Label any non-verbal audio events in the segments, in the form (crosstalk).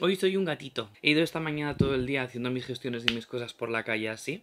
Hoy soy un gatito. He ido esta mañana todo el día haciendo mis gestiones y mis cosas por la calle así.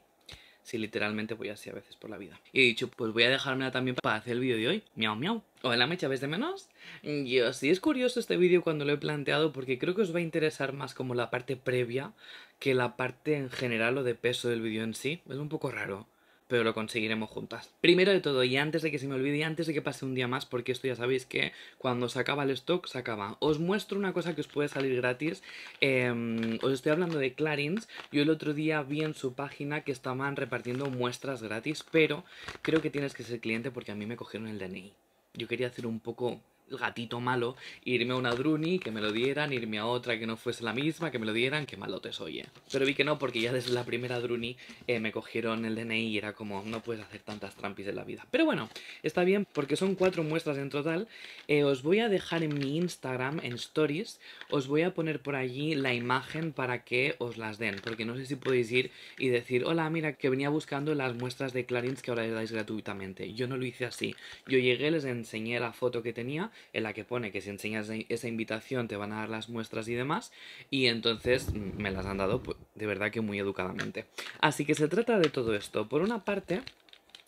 sí, literalmente voy así a veces por la vida. Y he dicho, pues voy a dejármela también para hacer el vídeo de hoy. Miau, miau. Hola, mecha ves de menos? Yo sí es curioso este vídeo cuando lo he planteado porque creo que os va a interesar más como la parte previa que la parte en general o de peso del vídeo en sí. Es un poco raro pero lo conseguiremos juntas. Primero de todo, y antes de que se me olvide, antes de que pase un día más, porque esto ya sabéis que cuando se acaba el stock, se acaba. Os muestro una cosa que os puede salir gratis. Em, os estoy hablando de Clarins. Yo el otro día vi en su página que estaban repartiendo muestras gratis, pero creo que tienes que ser cliente porque a mí me cogieron el DNI. Yo quería hacer un poco gatito malo, irme a una Druni, que me lo dieran, irme a otra que no fuese la misma, que me lo dieran, que malotes oye soy, eh. Pero vi que no, porque ya desde la primera Druni eh, me cogieron el DNI y era como, no puedes hacer tantas trampis en la vida. Pero bueno, está bien, porque son cuatro muestras en total. Eh, os voy a dejar en mi Instagram, en Stories, os voy a poner por allí la imagen para que os las den, porque no sé si podéis ir y decir, hola, mira, que venía buscando las muestras de Clarins que ahora les dais gratuitamente. Yo no lo hice así. Yo llegué, les enseñé la foto que tenía en la que pone que si enseñas esa invitación te van a dar las muestras y demás, y entonces mm, me las han dado pues, de verdad que muy educadamente. Así que se trata de todo esto. Por una parte,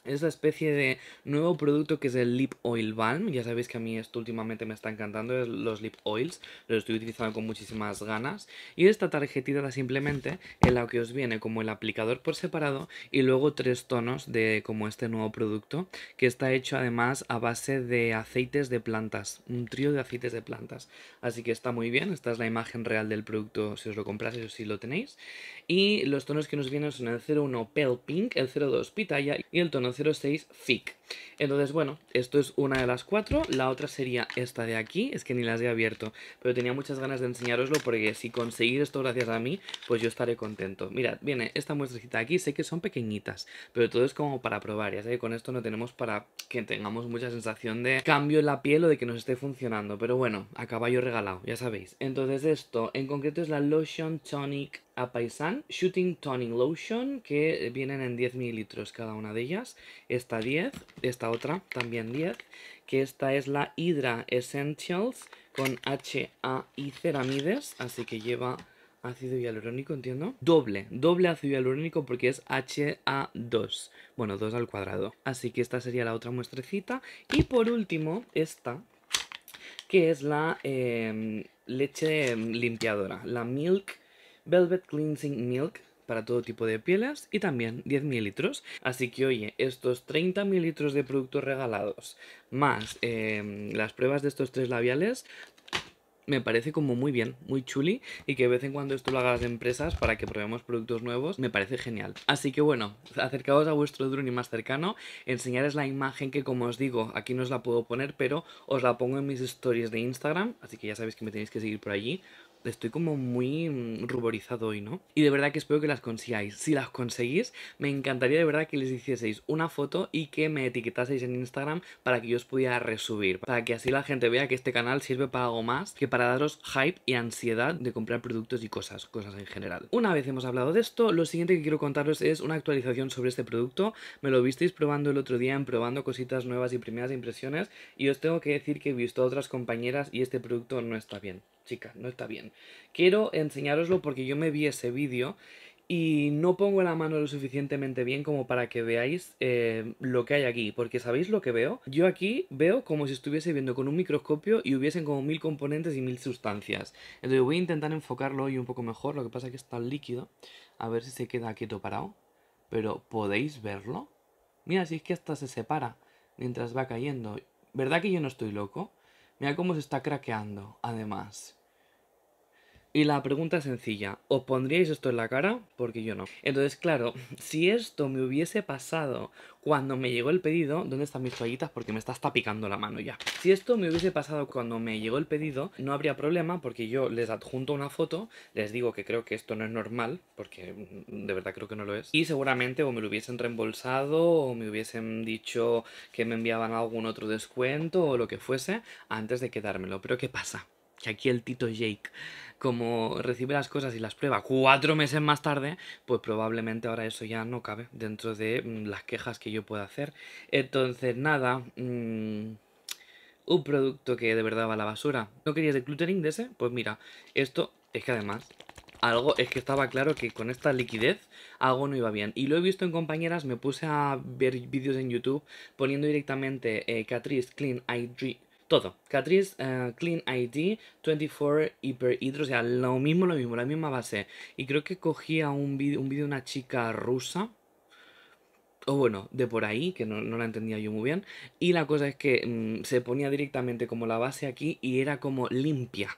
es la especie de nuevo producto que es el Lip Oil Balm. Ya sabéis que a mí esto últimamente me está encantando, los Lip Oils. Los estoy utilizando con muchísimas ganas. Y esta tarjetita simplemente en la que os viene como el aplicador por separado y luego tres tonos de como este nuevo producto. Que está hecho además a base de aceites de plantas. Un trío de aceites de plantas. Así que está muy bien. Esta es la imagen real del producto si os lo compráis o si lo tenéis. Y los tonos que nos vienen son el 01 Pale Pink, el 02 Pitaya y el tono 06 FIC. Entonces, bueno, esto es una de las cuatro. La otra sería esta de aquí. Es que ni las he abierto. Pero tenía muchas ganas de enseñaroslo porque si conseguís esto gracias a mí, pues yo estaré contento. Mirad, viene esta muestrecita aquí. Sé que son pequeñitas, pero todo es como para probar. Ya sé que con esto no tenemos para que tengamos mucha sensación de cambio en la piel o de que nos esté funcionando. Pero bueno, a caballo regalado, ya sabéis. Entonces esto en concreto es la Lotion Tonic a paisan Shooting Toning Lotion, que eh, vienen en 10 mililitros cada una de ellas. Esta 10, esta otra también 10, que esta es la Hydra Essentials con HA y ceramides, así que lleva ácido hialurónico, entiendo. Doble, doble ácido hialurónico porque es HA2. Bueno, 2 al cuadrado. Así que esta sería la otra muestrecita. Y por último, esta, que es la em, leche em, limpiadora, la Milk Velvet Cleansing Milk para todo tipo de pieles y también 10 mililitros. Así que oye, estos 30 mililitros de productos regalados más em, las pruebas de estos tres labiales me parece como muy bien, muy chuli y que de vez en cuando esto lo hagas las empresas para que probemos productos nuevos, me parece genial. Así que bueno, acercaos a vuestro y más cercano, enseñaros la imagen que como os digo, aquí no os la puedo poner, pero os la pongo en mis stories de Instagram, así que ya sabéis que me tenéis que seguir por allí estoy como muy mm, ruborizado hoy, ¿no? Y de verdad que espero que las consigáis. Si las conseguís, me encantaría de verdad que les hicieseis una foto y que me etiquetaseis en Instagram para que yo os pudiera resubir. Para que así la gente vea que este canal sirve para algo más que para daros hype y ansiedad de comprar productos y cosas, cosas en general. Una vez hemos hablado de esto, lo siguiente que quiero contaros es una actualización sobre este producto. Me lo visteis probando el otro día en probando cositas nuevas y primeras impresiones y os tengo que decir que he visto a otras compañeras y este producto no está bien no está bien. Quiero enseñároslo porque yo me vi ese vídeo y no pongo la mano lo suficientemente bien como para que veáis eh, lo que hay aquí, porque ¿sabéis lo que veo? Yo aquí veo como si estuviese viendo con un microscopio y hubiesen como mil componentes y mil sustancias. Entonces voy a intentar enfocarlo hoy un poco mejor, lo que pasa es que está líquido, a ver si se queda quieto parado, pero ¿podéis verlo? Mira, si es que hasta se separa mientras va cayendo. ¿Verdad que yo no estoy loco? Mira cómo se está craqueando, además. Y la pregunta es sencilla, ¿os pondríais esto en la cara? Porque yo no. Entonces, claro, (laughs) si esto me hubiese pasado cuando me llegó el pedido, ¿dónde están mis toallitas? Porque me está hasta picando la mano ya. Si esto me hubiese pasado cuando me llegó el pedido, no habría problema porque yo les adjunto una foto, les digo que creo que esto no es normal, porque de verdad creo que no lo es, y seguramente o me lo hubiesen reembolsado o me hubiesen dicho que me enviaban algún otro descuento o lo que fuese antes de quedármelo. Pero ¿qué pasa? Que aquí el Tito Jake como recibe las cosas y las prueba cuatro meses más tarde, pues probablemente ahora eso ya no cabe dentro de mm, las quejas que yo pueda hacer. Entonces, nada... Mm, un producto que de verdad va a la basura. ¿No querías de cluttering de ese? Pues mira, esto es que además... Algo, es que estaba claro que con esta liquidez algo no iba bien. Y lo he visto en compañeras, me puse a ver vídeos en YouTube poniendo directamente eh, Catrice Clean ID todo. Catrice eh, Clean ID 24 Hyper Hydro, o sea, lo mismo, lo mismo, la misma base. Y creo que cogía un vídeo un de una chica rusa, o bueno, de por ahí, que no, la entendía yo muy bien. Y la cosa es que mm, se ponía directamente como la base aquí y era como limpia.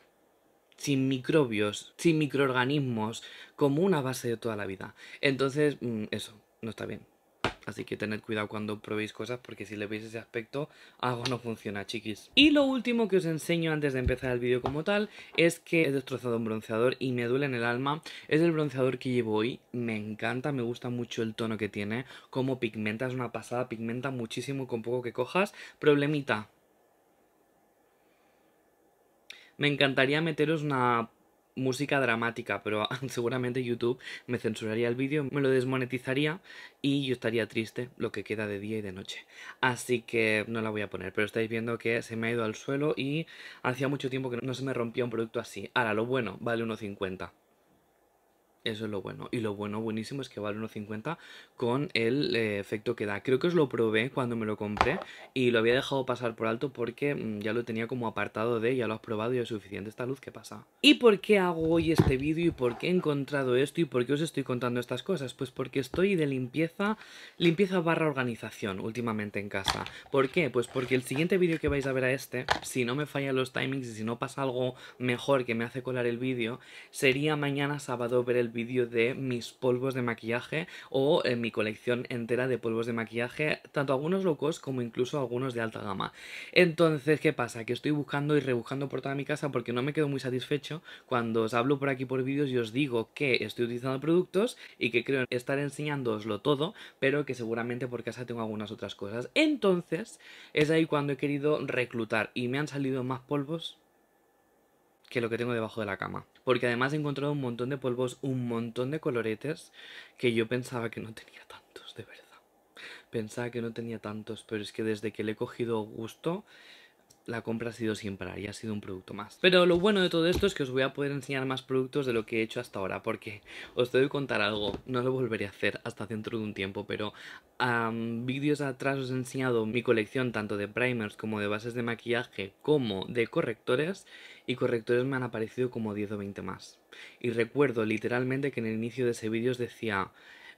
Sin microbios, sin microorganismos, como una base de toda la vida. Entonces, mm, eso, no está bien. Así que tened cuidado cuando probéis cosas porque si le veis ese aspecto, algo no funciona, chiquis. Y lo último que os enseño antes de empezar el vídeo como tal es que he destrozado un bronceador y me duele en el alma. Es el bronceador que llevo hoy, me encanta, me gusta mucho el tono que tiene, como pigmenta, es una pasada, pigmenta muchísimo con poco que cojas. Problemita. Me encantaría meteros una música dramática, pero (laughs) seguramente YouTube me censuraría el vídeo, me lo desmonetizaría y yo estaría triste lo que queda de día y de noche. Así que no la voy a poner, pero estáis viendo que se me ha ido al suelo y hacía mucho tiempo que no se me rompía un producto así. Ahora, lo bueno, vale 1.50. Eso es lo bueno. Y lo bueno, buenísimo, es que vale 1,50 con el eh, efecto que da. Creo que os lo probé cuando me lo compré y lo había dejado pasar por alto porque mm, ya lo tenía como apartado de ya lo has probado y es suficiente esta luz que pasa. ¿Y por qué hago hoy este vídeo y por qué he encontrado esto y por qué os estoy contando estas cosas? Pues porque estoy de limpieza, limpieza barra organización últimamente en casa. ¿Por qué? Pues porque el siguiente vídeo que vais a ver a este, si no me fallan los timings y si no pasa algo mejor que me hace colar el vídeo, sería mañana sábado ver el vídeo de mis polvos de maquillaje o en eh, mi colección entera de polvos de maquillaje, tanto algunos locos como incluso algunos de alta gama. Entonces, ¿qué pasa? Que estoy buscando y rebuscando por toda mi casa porque no me quedo muy satisfecho cuando os hablo por aquí por vídeos y os digo que estoy utilizando productos y que creo estar enseñándooslo todo, pero que seguramente por casa tengo algunas otras cosas. Entonces, es ahí cuando he querido reclutar y me han salido más polvos que lo que tengo debajo de la cama. Porque además he encontrado un montón de polvos, un montón de coloretes que yo pensaba que no tenía tantos, de verdad. Pensaba que no tenía tantos, pero es que desde que le he cogido gusto la compra ha sido siempre parar y ha sido un producto más. Pero lo bueno de todo esto es que os voy a poder enseñar más productos de lo que he hecho hasta ahora, porque os debo contar algo, no lo volveré a hacer hasta dentro de un tiempo, pero a vídeos atrás os he enseñado mi colección tanto de primers como de bases de maquillaje como de correctores, y correctores me han aparecido como 10 o 20 más. Y recuerdo literalmente que en el inicio de ese vídeo os decía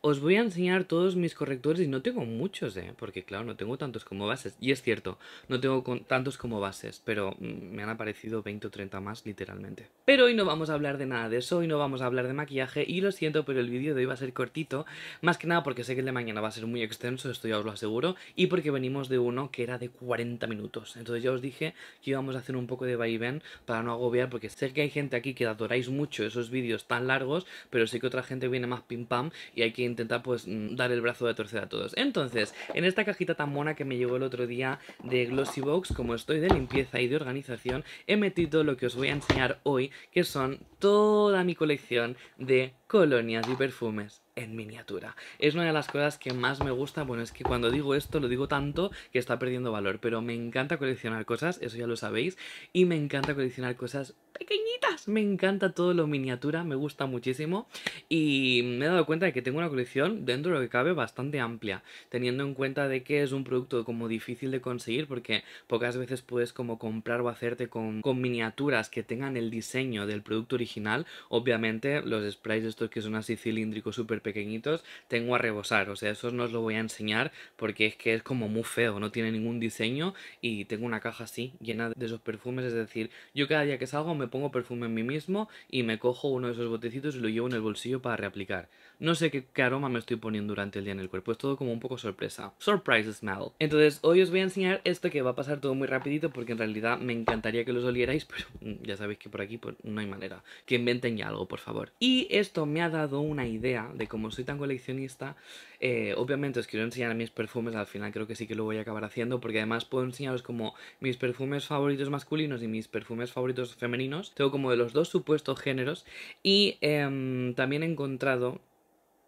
os voy a enseñar todos mis correctores y no tengo muchos, ¿eh? Porque claro, no tengo tantos como bases. Y es cierto, no tengo tantos como bases, pero mm, me han aparecido 20 o 30 más literalmente. Pero hoy no vamos a hablar de nada de eso, hoy no vamos a hablar de maquillaje y lo siento, pero el vídeo de hoy va a ser cortito. Más que nada porque sé que el de mañana va a ser muy extenso, esto ya os lo aseguro, y porque venimos de uno que era de 40 minutos. Entonces ya os dije que íbamos a hacer un poco de vaivén para no agobiar, porque sé que hay gente aquí que adoráis mucho esos vídeos tan largos, pero sé que otra gente viene más pim pam y hay que intentar pues mm, dar el brazo de torcer a todos. Entonces, en esta cajita tan mona que me llegó el otro día de Glossy Box, como estoy de limpieza y de organización, he metido lo que os voy a enseñar hoy, que son toda mi colección de colonias y perfumes en miniatura. Es una de las cosas que más me gusta, bueno, es que cuando digo esto lo digo tanto que está perdiendo valor, pero me encanta coleccionar cosas, eso ya lo sabéis, y me encanta coleccionar cosas pequeñitas, me encanta todo lo miniatura, me gusta muchísimo, y me he dado cuenta de que tengo una colección dentro de lo que cabe bastante amplia, teniendo en cuenta de que es un producto como difícil de conseguir porque pocas veces puedes como comprar o hacerte con, miniaturas que tengan el diseño del producto original, obviamente los sprays estos que son así cilíndricos súper pequeñitos, tengo a rebosar. O sea, esos no os lo voy a enseñar porque es que es como muy feo, no tiene ningún diseño y tengo una caja así llena de esos perfumes. Es decir, yo cada día que salgo me pongo perfume en mí mismo y me cojo uno de esos botecitos y lo llevo en el bolsillo para reaplicar. No sé qué, aroma me estoy poniendo durante el día en el cuerpo. Es todo como un poco sorpresa. Surprise smell. Entonces, hoy os voy a enseñar esto que va a pasar todo muy rapidito porque en realidad me encantaría que los olierais, (laughs) pero mm, ya sabéis que por aquí pues, no hay manera. Que inventen ya algo, por favor. Y esto me ha dado una idea de cómo soy tan coleccionista. Eh, obviamente os quiero enseñar mis perfumes, al final creo que sí que lo voy a acabar haciendo porque además puedo enseñaros como mis perfumes favoritos masculinos y mis perfumes favoritos femeninos. Tengo como de los dos supuestos géneros y em, también he encontrado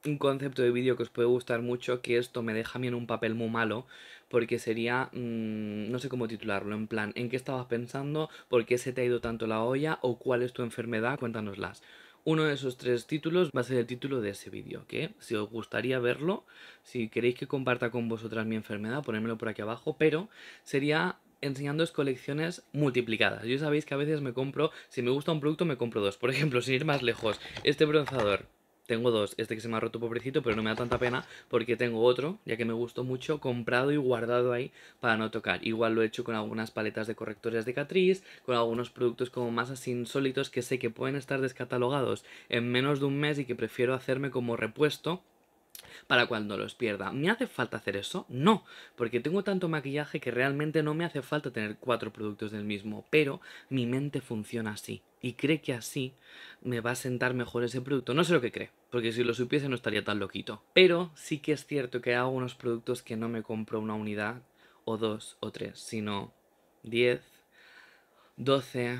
un concepto de vídeo que os puede gustar mucho, que esto me deja a mí en un papel muy malo, porque sería, mm, no sé cómo titularlo, en plan, ¿en qué estabas pensando? ¿Por qué se te ha ido tanto la olla? ¿O cuál es tu enfermedad? Cuéntanoslas. Uno de esos tres títulos va a ser el título de ese vídeo, ¿ok? si os gustaría verlo, si queréis que comparta con vosotras mi enfermedad, ponémelo por aquí abajo, pero sería enseñándoos colecciones multiplicadas. Yo sabéis que a veces me compro, si me gusta un producto me compro dos. Por ejemplo, sin ir más lejos, este bronzador tengo dos, este que se me ha roto pobrecito, pero no me da tanta pena porque tengo otro, ya que me gustó mucho, comprado y guardado ahí para no tocar. Igual lo he hecho con algunas paletas de correctores de Catrice, con algunos productos como masas insólitos que sé que pueden estar descatalogados en menos de un mes y que prefiero hacerme como repuesto para cuando los pierda. ¿Me hace falta hacer eso? No, porque tengo tanto maquillaje que realmente no me hace falta tener cuatro productos del mismo, pero mi mente funciona así y cree que así me va a sentar mejor ese producto. No sé lo que cree, porque si lo supiese no estaría tan loquito. Pero sí que es cierto que hago unos productos que no me compro una unidad o dos o tres, sino diez. Doce.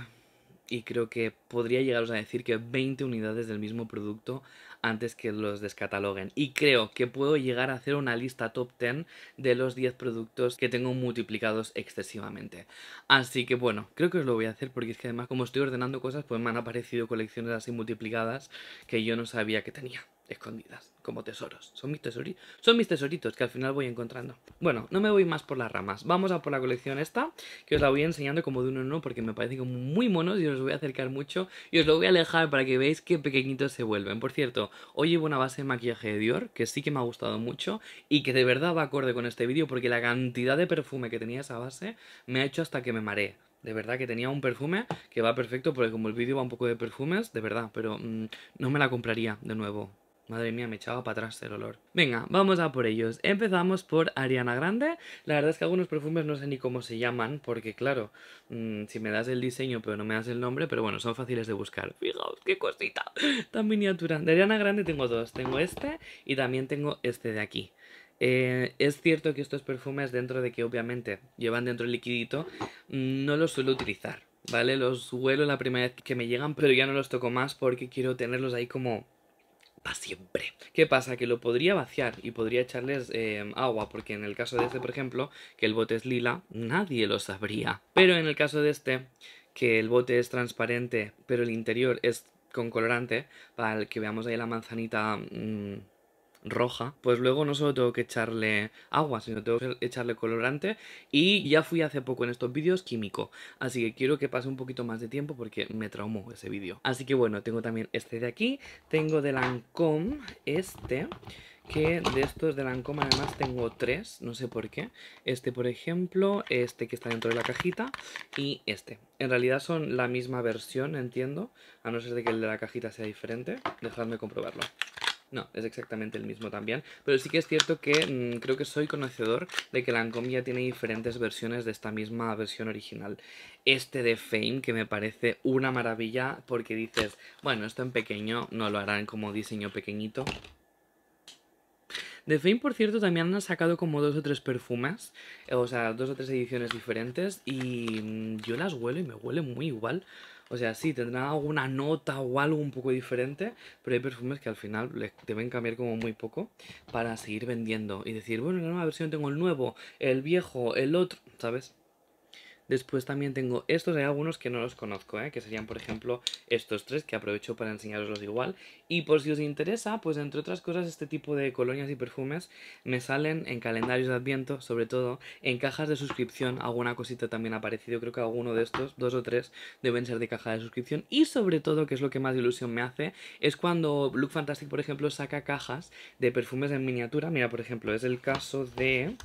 y creo que podría llegaros a decir que veinte unidades del mismo producto antes que los descataloguen. Y creo que puedo llegar a hacer una lista top 10 de los 10 productos que tengo multiplicados excesivamente. Así que bueno, creo que os lo voy a hacer porque es que además como estoy ordenando cosas, pues me han aparecido colecciones así multiplicadas que yo no sabía que tenía escondidas como tesoros. Son mis, tesoritos, que al final voy encontrando. Bueno, no me voy más por las ramas. Vamos a por la colección esta, que os la voy enseñando como de uno en uno porque me parecen como muy monos y os voy a acercar mucho y os lo voy a alejar para que veáis qué pequeñitos se vuelven. Por cierto, hoy llevo una base de maquillaje de Dior que sí que me ha gustado mucho y que de verdad va acorde con este vídeo porque la cantidad de perfume que tenía esa base me ha hecho hasta que me mareé. De verdad que tenía un perfume que va perfecto porque como el vídeo va un poco de perfumes, de verdad, pero mm, no me la compraría de nuevo. Madre mía, me echaba para atrás el olor. Venga, vamos a por ellos. Empezamos por Ariana Grande. La verdad es que algunos perfumes no sé ni cómo se llaman, porque claro, mm, si me das el diseño pero no me das el nombre, pero bueno, son fáciles de buscar. Fijaos, qué cosita tan miniatura. De Ariana Grande tengo dos. Tengo este y también tengo este de aquí. Eh, es cierto que estos perfumes, dentro de que obviamente llevan dentro el liquidito, mm, no los suelo utilizar. ¿Vale? Los huelo la primera vez que me llegan, pero ya no los toco más porque quiero tenerlos ahí como siempre. ¿Qué pasa? Que lo podría vaciar y podría echarles em, agua, porque en el caso de este, por ejemplo, que el bote es lila, nadie lo sabría. Pero en el caso de este, que el bote es transparente, pero el interior es con colorante, para el que veamos ahí la manzanita... Mm, roja, pues luego no solo tengo que echarle agua, sino tengo que echarle colorante y ya fui hace poco en estos vídeos químico, así que quiero que pase un poquito más de tiempo porque me traumó ese vídeo. Así que bueno, tengo también este de aquí, tengo de Lancome este, que de estos de Lancome además tengo tres, no sé por qué. Este, por ejemplo, este que está dentro de la cajita y este. En realidad son la misma versión, entiendo, a no ser de que el de la cajita sea diferente. Dejadme comprobarlo. No, es exactamente el mismo también, pero sí que es cierto que mm, creo que soy conocedor de que la ya tiene diferentes versiones de esta misma versión original. Este de Fame, que me parece una maravilla, porque dices, bueno, esto en pequeño no lo harán como diseño pequeñito, de Fame, por cierto, también han sacado como dos o tres perfumes, eh, o sea, dos o tres ediciones diferentes, y mm, yo las huelo y me huele muy igual. O sea, sí, tendrán alguna nota o algo un poco diferente, pero hay perfumes que al final les deben cambiar como muy poco para seguir vendiendo y decir, bueno, la nueva versión tengo el nuevo, el viejo, el otro, ¿sabes? Después también tengo estos, hay algunos que no los conozco, ¿eh? que serían por ejemplo estos tres que aprovecho para enseñaroslos igual. Y por si os interesa, pues entre otras cosas este tipo de colonias y perfumes me salen en calendarios de adviento, sobre todo en cajas de suscripción, alguna cosita también ha aparecido, creo que alguno de estos, dos o tres, deben ser de caja de suscripción. Y sobre todo, que es lo que más ilusión me hace, es cuando Look Fantastic, por ejemplo, saca cajas de perfumes en miniatura. Mira, por ejemplo, es el caso de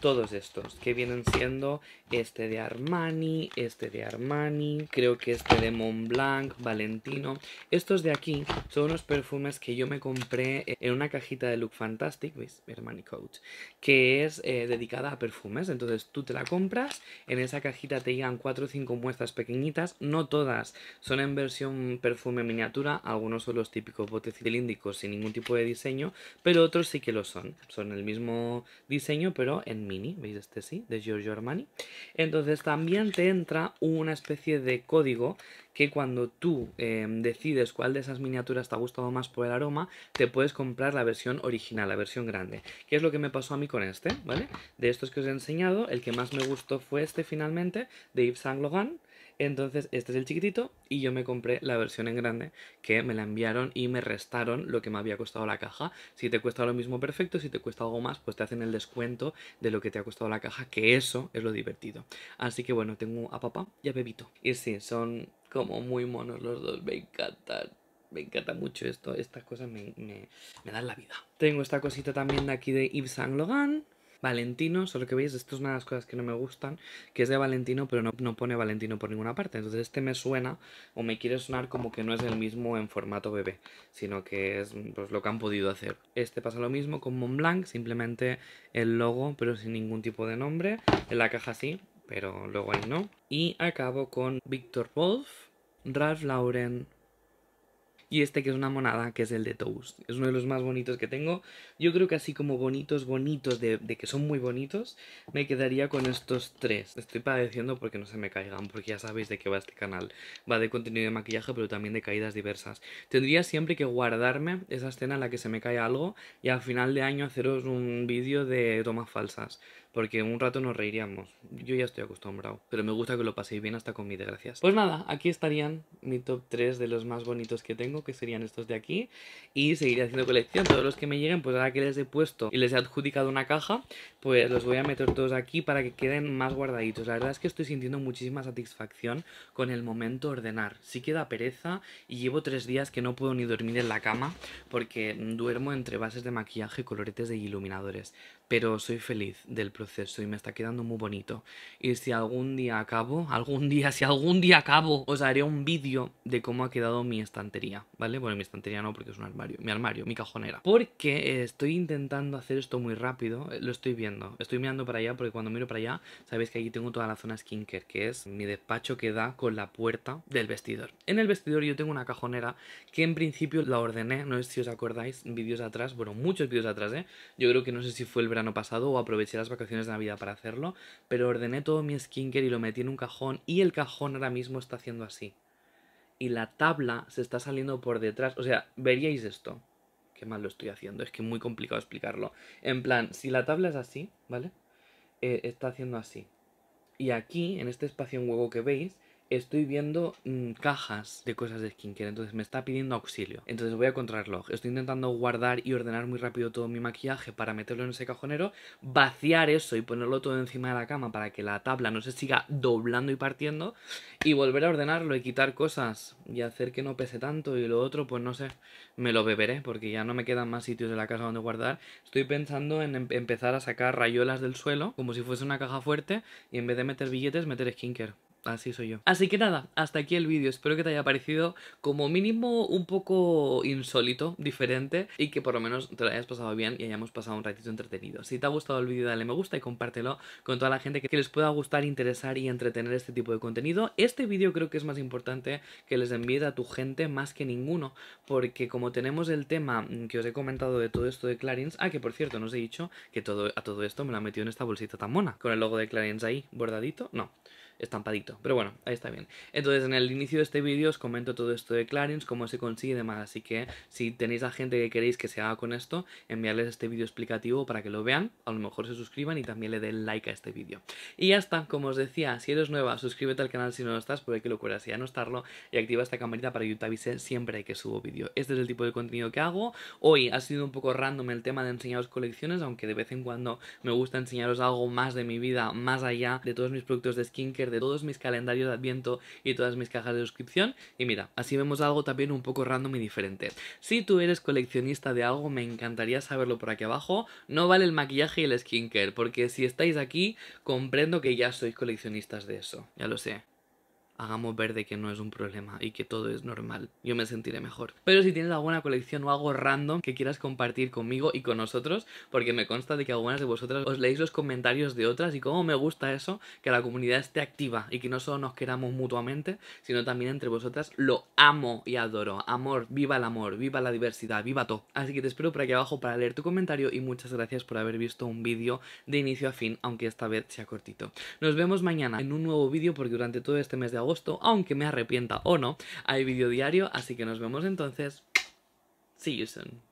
todos estos, que vienen siendo este de arm Armani, este de Armani, creo que este de Montblanc, Valentino. Estos de aquí son unos perfumes que yo me compré en una cajita de Look Fantastic, ¿veis? Coach, que es eh, dedicada a perfumes. Entonces tú te la compras, en esa cajita te llegan 4 o 5 muestras pequeñitas, no todas son en versión perfume miniatura, algunos son los típicos botes cilíndricos sin ningún tipo de diseño, pero otros sí que lo son. Son el mismo diseño, pero en mini, ¿veis este sí? De Giorgio Armani. Entonces también también te entra una especie de código que cuando tú em, decides cuál de esas miniaturas te ha gustado más por el aroma, te puedes comprar la versión original, la versión grande. ¿Qué es lo que me pasó a mí con este? ¿Vale? De estos que os he enseñado, el que más me gustó fue este finalmente, de Yves Saint Logan entonces, este es el chiquitito y yo me compré la versión en grande que me la enviaron y me restaron lo que me había costado la caja. Si te cuesta lo mismo, perfecto. Si te cuesta algo más, pues te hacen el descuento de lo que te ha costado la caja, que eso es lo divertido. Así que bueno, tengo a papá y a Bebito. Y sí, son como muy monos los dos, me encantan me encanta mucho esto, estas cosas me, me, dan la vida. Tengo esta cosita también de aquí de Yves Saint Logan, Valentino, solo que veis, esto es una de las cosas que no me gustan, que es de Valentino, pero no, pone Valentino por ninguna parte. Entonces este me suena o me quiere sonar como que no es el mismo en formato bebé, sino que es pues, lo que han podido hacer. Este pasa lo mismo con Montblanc, simplemente el logo, pero sin ningún tipo de nombre. En la caja sí, pero luego ahí no. Y acabo con Victor Wolf, Ralph Lauren, y este que es una monada, que es el de Toast. Es uno de los más bonitos que tengo. Yo creo que así como bonitos, bonitos, de, que son muy bonitos, me quedaría con estos tres. Estoy padeciendo porque no se me caigan, porque ya sabéis de qué va este canal. Va de contenido de maquillaje, pero también de caídas diversas. Tendría siempre que guardarme esa escena en la que se me cae algo y al final de año haceros un vídeo de tomas falsas porque un rato nos reiríamos. Yo ya estoy acostumbrado, pero me gusta que lo paséis bien hasta con mi gracias. Pues nada, aquí estarían mi top 3 de los más bonitos que tengo, que serían estos de aquí, y seguiré haciendo colección. Todos los que me lleguen, pues ahora que les he puesto y les he adjudicado una caja, pues los voy a meter todos aquí para que queden más guardaditos. La verdad es que estoy sintiendo muchísima satisfacción con el momento ordenar. Sí queda pereza y llevo tres días que no puedo ni dormir en la cama porque duermo entre bases de maquillaje, coloretes de iluminadores pero soy feliz del proceso y me está quedando muy bonito. Y si algún día acabo, (laughs) algún día, si algún día acabo, os haré un vídeo de cómo ha quedado mi estantería, ¿vale? Bueno, mi estantería no, porque es un armario, mi armario, mi cajonera. Porque estoy intentando hacer esto muy rápido, eh, lo estoy viendo, estoy mirando para allá, porque cuando miro para allá, sabéis que aquí tengo toda la zona skincare. que es mi despacho que da con la puerta del vestidor. En el vestidor yo tengo una cajonera que en principio la ordené, no sé si os acordáis, vídeos atrás, bueno, muchos vídeos atrás, ¿eh? Yo creo que no sé si fue el verano pasado o aproveché las vacaciones de Navidad para hacerlo, pero ordené todo mi skinker y lo metí en un cajón y el cajón ahora mismo está haciendo así. Y la tabla se está saliendo por detrás. O sea, veríais esto. Qué mal lo estoy haciendo, es que muy complicado explicarlo. En plan, si la tabla es así, ¿vale? Eh, está haciendo así. Y aquí, en este espacio en huevo que veis, estoy viendo mm, cajas de cosas de skincare, entonces me está pidiendo auxilio. Entonces voy a encontrarlo. Estoy intentando guardar y ordenar muy rápido todo mi maquillaje para meterlo en ese cajonero, vaciar eso y ponerlo todo encima de la cama para que la tabla no se siga doblando y partiendo y volver a ordenarlo y quitar cosas y hacer que no pese tanto y lo otro, pues no sé, me lo beberé porque ya no me quedan más sitios de la casa donde guardar. Estoy pensando en em-, empezar a sacar rayolas del suelo como si fuese una caja fuerte y en vez de meter billetes meter skincare. Así soy yo. Así que nada, hasta aquí el vídeo. Espero que te haya parecido como mínimo un poco insólito, diferente y que por lo menos te lo hayas pasado bien y hayamos pasado un ratito entretenido. Si te ha gustado el vídeo dale me gusta y compártelo con toda la gente que les pueda gustar, interesar y entretener este tipo de contenido. Este vídeo creo que es más importante que les envíe a tu gente más que ninguno porque como tenemos el tema que os he comentado de todo esto de Clarins, ah que por cierto, no os he dicho que todo, a todo esto me lo ha metido en esta bolsita tan mona con el logo de Clarins ahí bordadito, no estampadito. Pero bueno, ahí está bien. Entonces en el inicio de este vídeo os comento todo esto de Clarins, cómo se consigue y demás. Así que si tenéis a gente que queréis que se haga con esto, enviarles este vídeo explicativo para que lo vean. A lo mejor se suscriban y también le den like a este vídeo. Y ya está, como os decía, si eres nueva, suscríbete al canal si no lo estás, porque qué locura si ya no estarlo. Y activa esta campanita para que yo te avise siempre que subo vídeo. Este es el tipo de contenido que hago. Hoy ha sido un poco random el tema de enseñaros colecciones, aunque de vez en cuando me gusta enseñaros algo más de mi vida, más allá de todos mis productos de skincare de todos mis calendarios de adviento y todas mis cajas de suscripción. Y mira, así vemos algo también un poco random y diferente. Si tú eres coleccionista de algo, me encantaría saberlo por aquí abajo. No vale el maquillaje y el skincare, porque si estáis aquí, comprendo que ya sois coleccionistas de eso. Ya lo sé hagamos ver de que no es un problema y que todo es normal. Yo me sentiré mejor. Pero si tienes alguna colección o algo random que quieras compartir conmigo y con nosotros, porque me consta de que algunas de vosotras os leéis los comentarios de otras y cómo me gusta eso, que la comunidad esté activa y que no solo nos queramos mutuamente, sino también entre vosotras lo amo y adoro. Amor, viva el amor, viva la diversidad, viva todo. Así que te espero por aquí abajo para leer tu comentario y muchas gracias por haber visto un vídeo de inicio a fin, aunque esta vez sea cortito. Nos vemos mañana en un nuevo vídeo porque durante todo este mes de agosto aunque me arrepienta o no, hay vídeo diario, así que nos vemos entonces. See you soon.